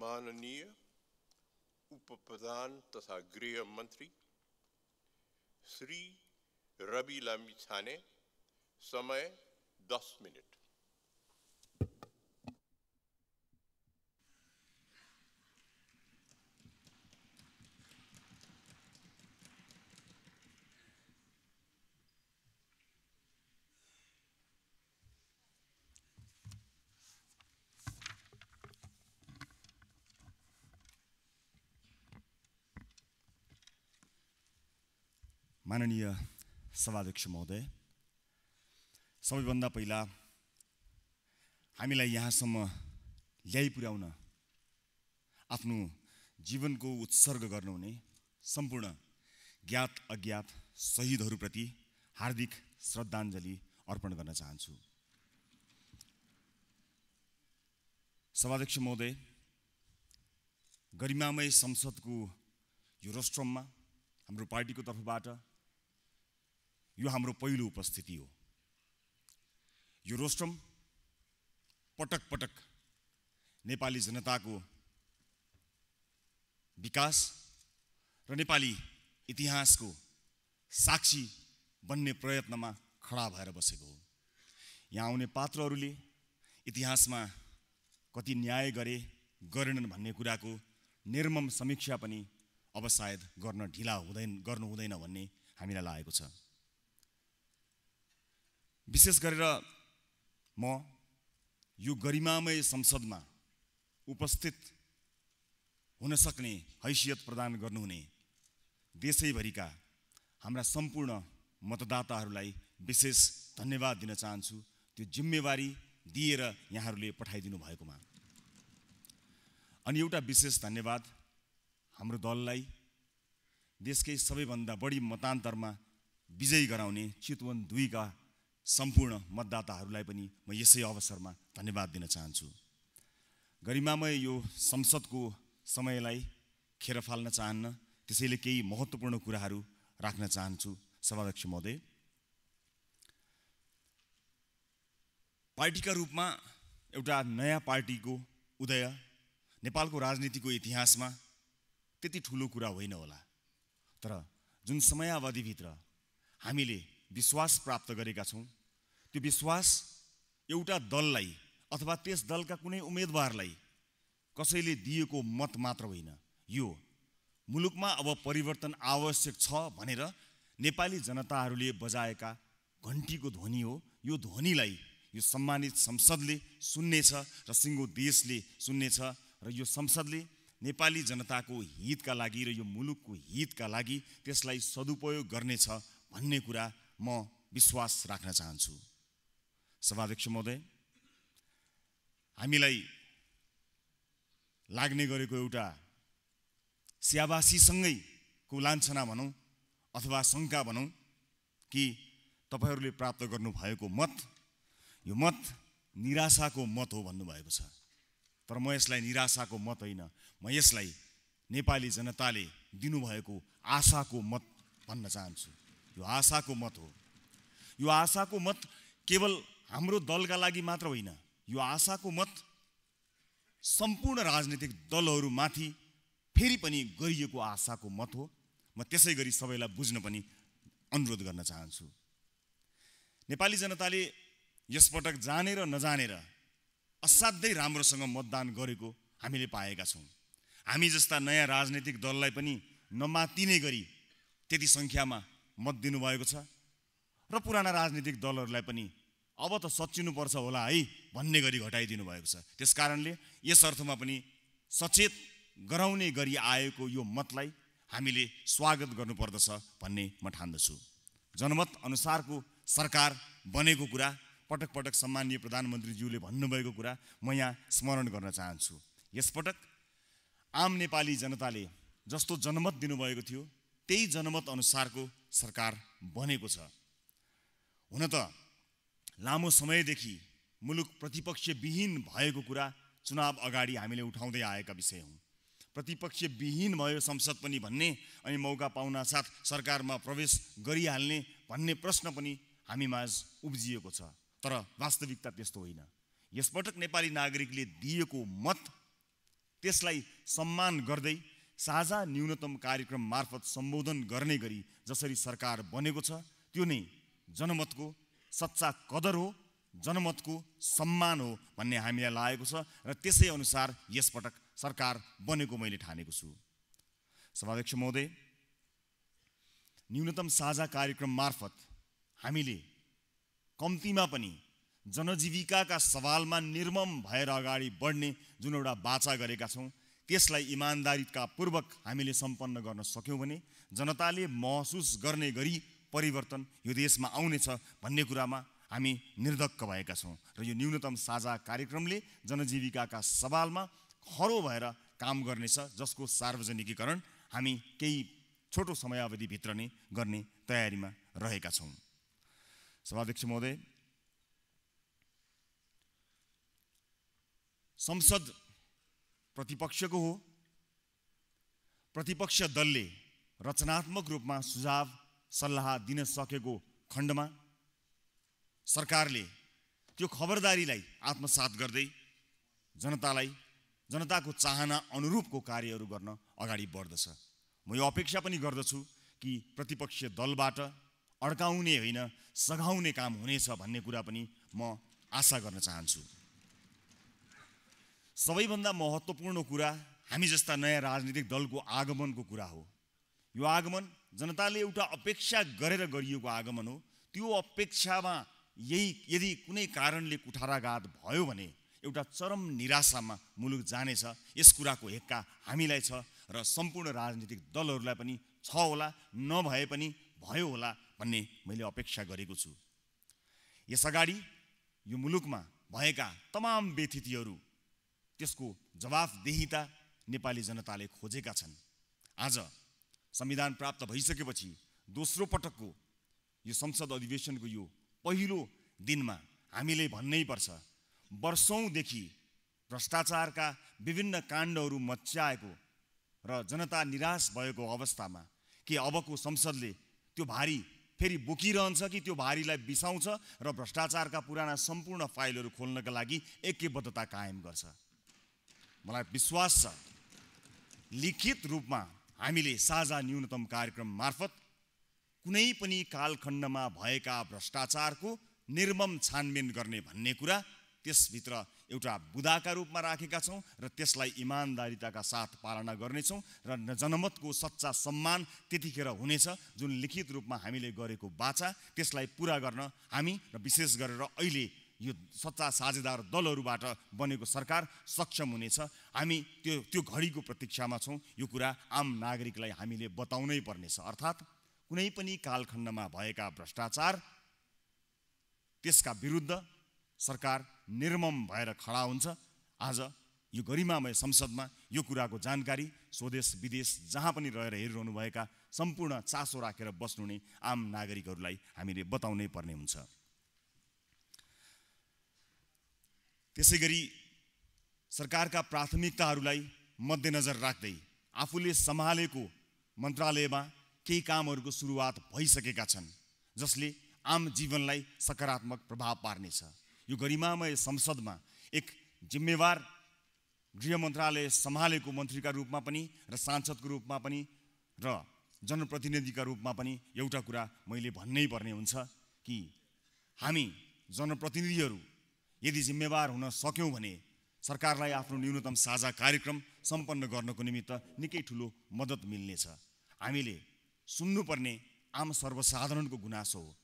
माननीय उपप्रधान तथा गृह मंत्री श्री रवि लामिछाने समय दस मिनट माननीय सभाध्यक्ष महोदय सबैभन्दा पहिला हामीलाई यहाँसम्म ल्याइ पुर्याउन आफ्नो जीवनको उत्सर्ग गर्नुहुने सम्पूर्ण ज्ञात अज्ञात शहीदहरूप्रति हार्दिक श्रद्धाञ्जली अर्पण गर्न चाहन्छु सभाध्यक्ष महोदय गरिमामय संसदको यो रोस्ट्रममा हाम्रो पार्टीको तर्फबाट यो हाम्रो पहिलो उपस्थिति हो यो रोस्ट्रम पटक पटक नेपाली जनताको विकास र नेपाली इतिहासको साक्षी बन्ने प्रयत्नमा खडा भएर बसेको हो यहाँ आउने पात्रहरूले इतिहासमा कति न्याय गरे गरेनन् भन्ने कुराको निर्मम समीक्षा पनि अब सायद गर्न ढिला हुँदैन गर्नु हुँदैन भन्ने हामीलाई लागेको छ विशेष गरेर म यो गरिमामय संसदमा उपस्थित हुन सक्ने हैसियत प्रदान गर्नुहुने देशैभरिका हाम्रा सम्पूर्ण मतदाताहरूलाई विशेष धन्यवाद दिन चाहन्छु त्यो जिम्मेवारी दिएर यहाँहरूले पठाइदिनु भएकोमा अनि एउटा विशेष धन्यवाद हाम्रो दललाई देशकै सबैभन्दा बढी मतान्तरमा विजयी गराउने चितवन दुईका सम्पूर्ण मतदाताहरूलाई पनि म यसै अवसरमा धन्यवाद दिन चाहन्छु गरिमामय यो संसदको समयलाई खेर फाल्न चाहन्न त्यसैले केही महत्त्वपूर्ण कुराहरू राख्न चाहन्छु सभाध्यक्ष महोदय पार्टीका रूपमा एउटा नयाँ पार्टीको उदय नेपालको राजनीतिको इतिहासमा त्यति ठुलो कुरा होइन होला तर जुन समयावधिभित्र हामीले विश्वास प्राप्त गरेका छौँ त्यो विश्वास एउटा दललाई अथवा त्यस दलका कुनै उम्मेदवारलाई कसैले दिएको मत मात्र होइन यो मुलुकमा अब परिवर्तन आवश्यक छ भनेर नेपाली जनताहरूले बजाएका घन्टीको ध्वनि हो यो ध्वनिलाई यो सम्मानित संसदले सुन्नेछ र सिङ्गो देशले सुन्नेछ र यो संसदले नेपाली जनताको हितका लागि र यो मुलुकको हितका लागि त्यसलाई सदुपयोग गर्नेछ भन्ने कुरा म विश्वास राख्न चाहन्छु सभाध्यक्ष महोदय हामीलाई लाग्ने गरेको एउटा स्याबासीसँगैको लान्छना भनौँ अथवा शङ्का भनौँ कि तपाईँहरूले प्राप्त गर्नुभएको मत यो मत निराशाको मत हो भन्नुभएको छ तर म यसलाई निराशाको मत होइन म यसलाई नेपाली जनताले दिनुभएको आशाको मत भन्न चाहन्छु यो आशाको मत हो यो आशाको मत केवल हाम्रो दलका लागि मात्र होइन यो आशाको मत सम्पूर्ण राजनीतिक दलहरूमाथि फेरि पनि गरिएको आशाको मत हो म त्यसै गरी सबैलाई बुझ्न पनि अनुरोध गर्न चाहन्छु नेपाली जनताले यसपटक जानेर नजानेर असाध्यै राम्रोसँग मतदान गरेको हामीले पाएका छौँ हामी जस्ता नयाँ राजनैतिक दललाई पनि नमातिने गरी त्यति सङ्ख्यामा मत दिनुभएको छ र पुराना राजनीतिक दलहरूलाई पनि अब त सचिनुपर्छ होला है भन्ने गरी घटाइदिनु भएको छ त्यस कारणले यस अर्थमा पनि सचेत गराउने गरी आएको यो मतलाई हामीले स्वागत गर्नुपर्दछ भन्ने म ठान्दछु जनमत अनुसारको सरकार बनेको कुरा पटक पटक सम्मानीय प्रधानमन्त्रीज्यूले भन्नुभएको कुरा म यहाँ स्मरण गर्न चाहन्छु यसपटक आम नेपाली जनताले जस्तो जनमत दिनुभएको थियो त्यही जनमत अनुसारको सरकार बनेको छ हुन त लामो समयदेखि मुलुक प्रतिपक्षविहीन भएको कुरा चुनाव अगाडि हामीले उठाउँदै आएका विषय हौँ प्रतिपक्षविहीन भयो संसद पनि भन्ने अनि मौका साथ सरकारमा प्रवेश गरिहाल्ने भन्ने प्रश्न पनि हामी माझ उब्जिएको छ तर वास्तविकता त्यस्तो होइन यसपटक नेपाली नागरिकले दिएको मत त्यसलाई सम्मान गर्दै साझा न्यूनतम कार्यक्रम मार्फत सम्बोधन गर्ने गरी जसरी सरकार बनेको छ त्यो नै जनमतको सच्चा कदर हो जनमतको सम्मान हो भन्ने हामीलाई लागेको छ र त्यसै अनुसार यसपटक सरकार बनेको मैले ठानेको छु सभाध्यक्ष महोदय न्यूनतम साझा कार्यक्रम मार्फत हामीले कम्तीमा पनि जनजीविकाका सवालमा निर्मम भएर अगाडि बढ्ने जुन एउटा बाचा गरेका छौँ त्यसलाई पूर्वक हामीले सम्पन्न गर्न सक्यौँ भने जनताले महसुस गर्ने गरी परिवर्तन यो देशमा आउनेछ भन्ने कुरामा हामी निर्धक्क भएका छौँ र यो न्यूनतम साझा कार्यक्रमले जनजीविकाका सवालमा खरो भएर काम गर्नेछ जसको सार्वजनिकीकरण हामी केही छोटो समयावधिभित्र नै गर्ने तयारीमा रहेका छौँ सभाध्यक्ष महोदय संसद प्रतिपक्षको हो प्रतिपक्ष दलले रचनात्मक रूपमा सुझाव सल्लाह दिन सकेको खण्डमा सरकारले त्यो खबरदारीलाई आत्मसात गर्दै जनतालाई जनताको चाहना अनुरूपको कार्यहरू गर्न अगाडि बढ्दछ म यो अपेक्षा पनि गर्दछु कि प्रतिपक्ष दलबाट अड्काउने होइन सघाउने काम हुनेछ भन्ने कुरा पनि म आशा गर्न चाहन्छु सबैभन्दा महत्त्वपूर्ण कुरा हामी जस्ता नयाँ राजनीतिक दलको आगमनको कुरा हो यो आगमन जनताले एउटा अपेक्षा गरेर गरिएको आगमन हो त्यो अपेक्षामा यही यदि कुनै कारणले कुठाराघात भयो भने एउटा चरम निराशामा मुलुक जानेछ यस कुराको हेक्का हामीलाई छ र सम्पूर्ण राजनीतिक दलहरूलाई पनि छ होला नभए पनि भयो होला भन्ने मैले अपेक्षा गरेको छु यस अगाडि यो मुलुकमा भएका तमाम व्यथितिहरू त्यसको जवाफदेहिता नेपाली जनताले खोजेका छन् आज संविधान प्राप्त भइसकेपछि दोस्रो पटकको यो संसद अधिवेशनको यो पहिलो दिनमा हामीले भन्नै पर्छ वर्षौँदेखि भ्रष्टाचारका विभिन्न काण्डहरू मच्याएको र जनता निराश भएको अवस्थामा के अबको संसदले त्यो भारी फेरि बोकिरहन्छ कि त्यो भारीलाई बिसाउँछ र भ्रष्टाचारका पुराना सम्पूर्ण फाइलहरू खोल्नका लागि एकैबद्धता कायम गर्छ मलाई विश्वास छ लिखित रूपमा हामीले साझा न्यूनतम कार्यक्रम मार्फत कुनै पनि कालखण्डमा भएका भ्रष्टाचारको निर्मम छानबिन गर्ने भन्ने कुरा त्यसभित्र एउटा बुदाका रूपमा राखेका छौँ र त्यसलाई इमान्दारिताका साथ पालना गर्नेछौँ र जनमतको सच्चा सम्मान त्यतिखेर हुनेछ जुन लिखित रूपमा हामीले गरेको बाचा त्यसलाई पुरा गर्न हामी र विशेष गरेर अहिले यो सच्चा साझेदार दलहरूबाट बनेको सरकार सक्षम हुनेछ हामी त्यो त्यो घडीको प्रतीक्षामा छौँ यो कुरा आम नागरिकलाई हामीले बताउनै पर्नेछ अर्थात् कुनै पनि कालखण्डमा भएका भ्रष्टाचार त्यसका विरुद्ध सरकार निर्मम भएर खडा हुन्छ आज यो गरिमामय संसदमा यो कुराको जानकारी स्वदेश विदेश जहाँ पनि रहेर हेरिरहनुभएका सम्पूर्ण चासो राखेर बस्नुहुने आम नागरिकहरूलाई हामीले बताउनै पर्ने हुन्छ त्यसै गरी सरकारका प्राथमिकताहरूलाई मध्यनजर राख्दै आफूले सम्हालेको मन्त्रालयमा केही कामहरूको सुरुवात भइसकेका छन् जसले आम जीवनलाई सकारात्मक प्रभाव पार्नेछ यो गरिमामय संसदमा एक जिम्मेवार गृह मन्त्रालय सम्हालेको मन्त्रीका रूपमा पनि र सांसदको रूपमा पनि र जनप्रतिनिधिका रूपमा पनि एउटा कुरा मैले भन्नै पर्ने हुन्छ कि हामी जनप्रतिनिधिहरू यदि जिम्मेवार हुन सक्यौँ भने सरकारलाई आफ्नो न्यूनतम साझा कार्यक्रम सम्पन्न गर्नको निमित्त निकै ठुलो मद्दत मिल्नेछ हामीले सुन्नुपर्ने आम सर्वसाधारणको गुनासो हो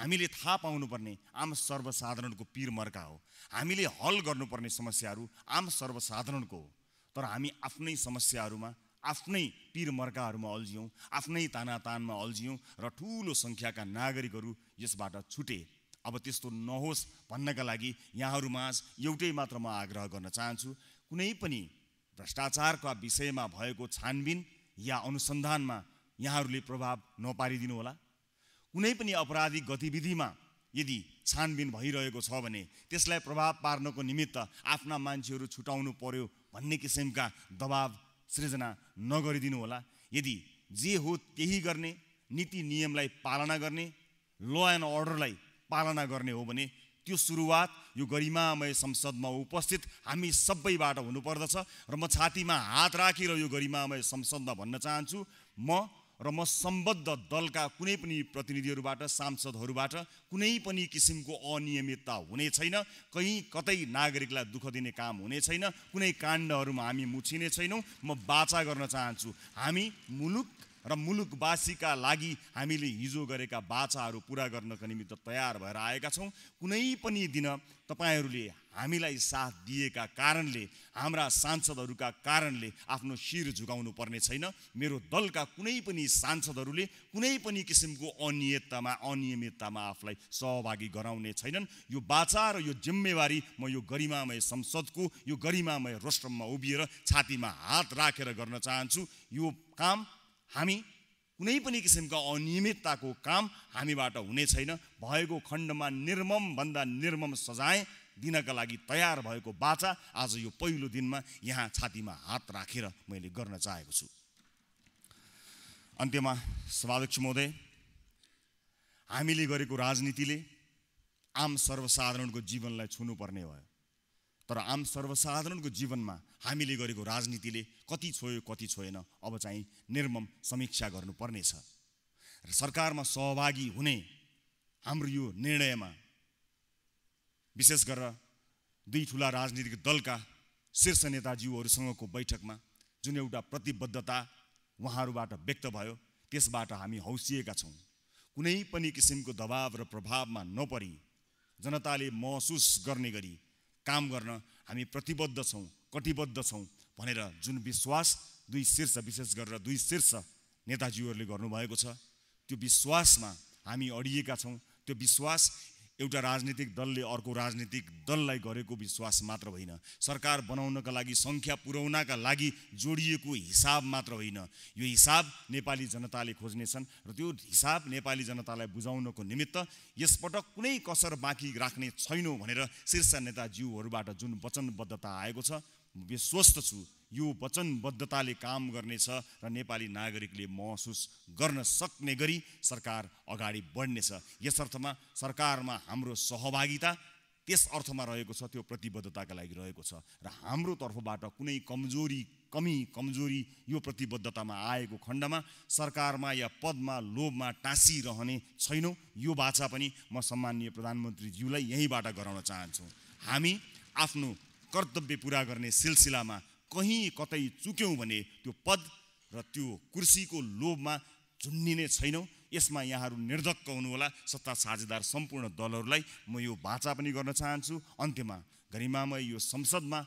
हामीले थाहा पाउनुपर्ने आम सर्वसाधारणको पिर मर्का हो हामीले हल गर्नुपर्ने समस्याहरू आम सर्वसाधारणको हो तर हामी आफ्नै समस्याहरूमा आफ्नै पिर मर्काहरूमा अल्झ्यौँ आफ्नै तानातानमा अल्झ्यौँ र ठुलो सङ्ख्याका नागरिकहरू यसबाट छुटे अब त्यस्तो नहोस् भन्नका लागि यहाँहरूमाझ एउटै मात्र म आग्रह गर्न चाहन्छु कुनै पनि भ्रष्टाचारका विषयमा भएको छानबिन या अनुसन्धानमा यहाँहरूले प्रभाव होला कुनै पनि अपराधिक गतिविधिमा यदि छानबिन भइरहेको छ भने त्यसलाई प्रभाव पार्नको निमित्त आफ्ना मान्छेहरू छुटाउनु पर्यो भन्ने किसिमका दबाव सृजना होला यदि जे हो त्यही गर्ने नीति नियमलाई पालना गर्ने ल एन्ड अर्डरलाई पालना गर्ने हो भने त्यो सुरुवात यो गरिमामय संसदमा उपस्थित हामी सबैबाट हुनुपर्दछ र म छातीमा हात राखेर यो गरिमामय संसदमा भन्न चाहन्छु म र म सम्बद्ध दलका कुनै पनि प्रतिनिधिहरूबाट सांसदहरूबाट कुनै पनि किसिमको अनियमितता हुने छैन कहीँ कतै नागरिकलाई दुःख दिने काम हुने छैन कुनै काण्डहरूमा हामी मुछिने छैनौँ म बाचा गर्न चाहन्छु हामी मुलुक र मुलुकवासीका लागि हामीले हिजो गरेका बाचाहरू पुरा गर्नका निमित्त तयार भएर आएका छौँ कुनै पनि दिन तपाईँहरूले हामीलाई साथ दिएका कारणले हाम्रा सांसदहरूका कारणले आफ्नो शिर झुकाउनु पर्ने छैन मेरो दलका कुनै पनि सांसदहरूले कुनै पनि किसिमको अनियततामा अनियमिततामा आफूलाई सहभागी गराउने छैनन् यो बाचा र यो जिम्मेवारी म यो गरिमामय संसदको यो गरिमामय रोस्ट्रममा उभिएर छातीमा हात राखेर गर्न चाहन्छु यो काम हामी कुनै पनि किसिमका अनियमितताको काम हामीबाट हुने छैन भएको खण्डमा निर्ममभन्दा निर्मम सजाय दिनका लागि तयार भएको बाचा आज यो पहिलो दिनमा यहाँ छातीमा हात राखेर मैले गर्न चाहेको छु अन्त्यमा सभाध्यक्ष महोदय हामीले गरेको राजनीतिले आम सर्वसाधारणको जीवनलाई छुनुपर्ने भयो तर आम सर्वसाधारणको जीवनमा हामीले गरेको राजनीतिले कति छोयो कति छोएन अब चाहिँ निर्मम समीक्षा गर्नुपर्नेछ र सरकारमा सहभागी हुने हाम्रो यो निर्णयमा विशेष गरेर दुई ठुला राजनीतिक दलका शीर्ष नेताज्यूहरूसँगको बैठकमा जुन एउटा प्रतिबद्धता उहाँहरूबाट व्यक्त भयो त्यसबाट हामी हौसिएका छौँ कुनै पनि किसिमको दबाव र प्रभावमा नपरी जनताले महसुस गर्ने गरी काम गर्न हामी प्रतिबद्ध छौँ कटिबद्ध छौँ भनेर जुन विश्वास दुई शीर्ष विशेष गरेर दुई शीर्ष नेताजीहरूले गर्नुभएको छ त्यो विश्वासमा हामी अडिएका छौँ त्यो विश्वास एउटा राजनीतिक दलले अर्को राजनीतिक दललाई गरेको विश्वास मात्र होइन सरकार बनाउनका लागि सङ्ख्या पुर्याउनका लागि जोडिएको हिसाब मात्र होइन यो हिसाब नेपाली जनताले खोज्नेछन् र त्यो हिसाब नेपाली जनतालाई बुझाउनको निमित्त यसपटक कुनै कसर बाँकी राख्ने छैनौँ भनेर शीर्ष नेताज्यूहरूबाट जुन वचनबद्धता आएको छ म विश्वस्त छु यो वचनबद्धताले काम गर्नेछ र नेपाली नागरिकले महसुस गर्न सक्ने गरी सरकार अगाडि बढ्नेछ यस अर्थमा सरकारमा हाम्रो सहभागिता त्यस अर्थमा रहेको छ त्यो प्रतिबद्धताका लागि रहेको छ र हाम्रो तर्फबाट कुनै कमजोरी कमी कमजोरी यो प्रतिबद्धतामा आएको खण्डमा सरकारमा या पदमा लोभमा टाँसिरहने छैनौँ यो बाचा पनि म सम्मान्य प्रधानमन्त्रीज्यूलाई यहीँबाट गराउन चाहन्छु हामी आफ्नो कर्तव्य पुरा गर्ने सिलसिलामा कहीँ कतै चुक्यौँ भने त्यो पद र त्यो कुर्सीको लोभमा चुन्निने छैनौँ यसमा यहाँहरू निर्धक्क हुनुहोला सत्ता साझेदार सम्पूर्ण दलहरूलाई म यो बाचा पनि गर्न चाहन्छु अन्त्यमा गरिमामय यो संसदमा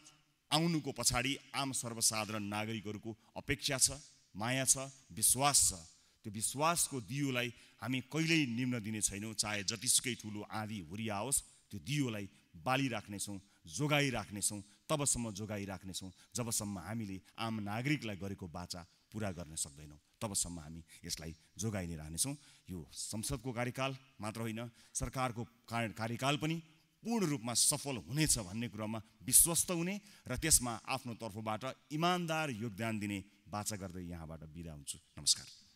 आउनुको पछाडि आम सर्वसाधारण नागरिकहरूको अपेक्षा छ माया छ विश्वास छ त्यो विश्वासको दियोलाई हामी कहिल्यै निम्न दिने छैनौँ चाहे जतिसुकै ठुलो आँधी हुरिया आओस् त्यो दियोलाई बाली बालिराख्नेछौँ जोगाइराख्नेछौँ तबसम्म जोगाइराख्नेछौँ जबसम्म हामीले आम नागरिकलाई गरेको बाचा पुरा गर्न सक्दैनौँ तबसम्म हामी यसलाई जोगाइ नै रहनेछौँ यो संसदको कार्यकाल मात्र होइन सरकारको कार्यकाल पनि पूर्ण रूपमा सफल हुनेछ भन्ने कुरामा विश्वस्त हुने र त्यसमा आफ्नो तर्फबाट इमान्दार योगदान दिने बाचा गर्दै यहाँबाट बिदा हुन्छु नमस्कार